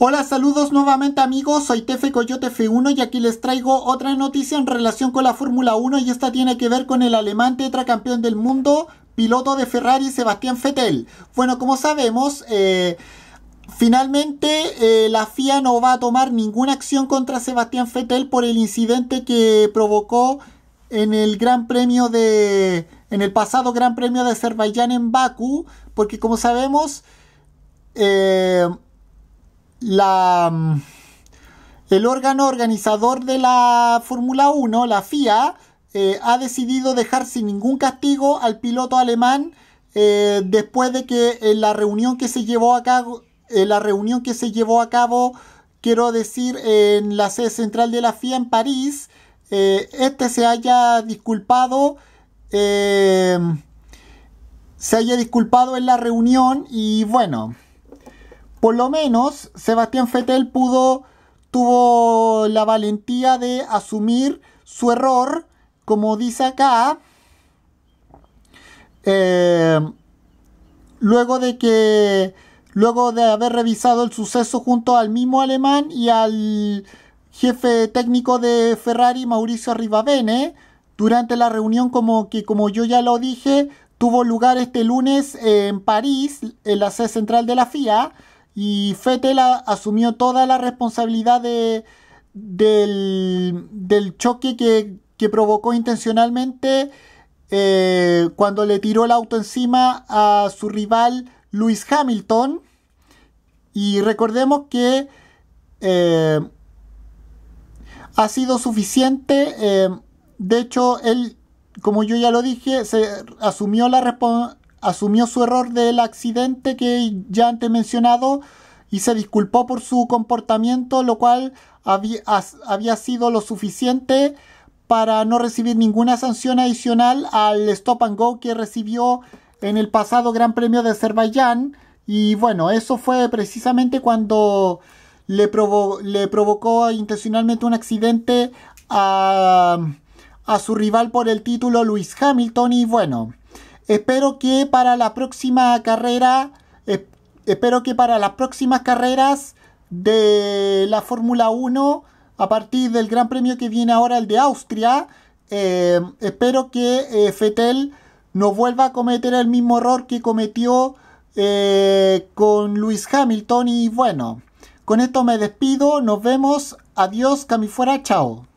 Hola, saludos nuevamente amigos, soy Tefe Coyote F1 y aquí les traigo otra noticia en relación con la Fórmula 1 y esta tiene que ver con el alemán tetracampeón del mundo, piloto de Ferrari Sebastián Vettel. Bueno, como sabemos, eh, Finalmente, eh, la FIA no va a tomar ninguna acción contra Sebastián Vettel por el incidente que provocó en el Gran Premio de en el pasado Gran Premio de Azerbaiyán en Bakú, porque como sabemos eh, la, mm, el órgano organizador de la Fórmula 1, la FIA, eh, ha decidido dejar sin ningún castigo al piloto alemán eh, después de que en la reunión que se llevó a cabo, la reunión que se llevó a cabo, quiero decir, en la sede central de la FIA en París, eh, este se haya disculpado, se haya disculpado en la reunión y bueno por lo menos Sebastián Fettel pudo, tuvo la valentía de asumir su error, como dice acá, eh, luego de que, luego de haber revisado el suceso junto al mismo alemán y al jefe técnico de Ferrari, Mauricio Rivavene, durante la reunión como que, como yo ya lo dije, tuvo lugar este lunes en París, en la sede central de la FIA, y Fettel asumió toda la responsabilidad del, choque que, provocó intencionalmente eh, cuando le tiró el auto encima a su rival Lewis Hamilton. Y recordemos que eh, ha sido suficiente. Eh, de hecho, él, como yo ya lo dije, se asumió la, responsabilidad asumió su error del accidente que ya antes mencionado y se disculpó por su comportamiento, lo cual había, sido lo suficiente para no recibir ninguna sanción adicional al stop and go que recibió en el pasado Gran Premio de Azerbaiyán. Y bueno, eso fue precisamente cuando le, provocó intencionalmente un accidente a, a su rival por el título Luis Hamilton. Y bueno, Espero que para la próxima carrera, espero que para las próximas carreras de la Fórmula 1, a partir del Gran Premio que viene ahora, el de Austria, eh, espero que eh, Fetel no vuelva a cometer el mismo error que cometió eh, con Luis Hamilton y bueno. Con esto me despido, nos vemos, adiós, camifuera, chao.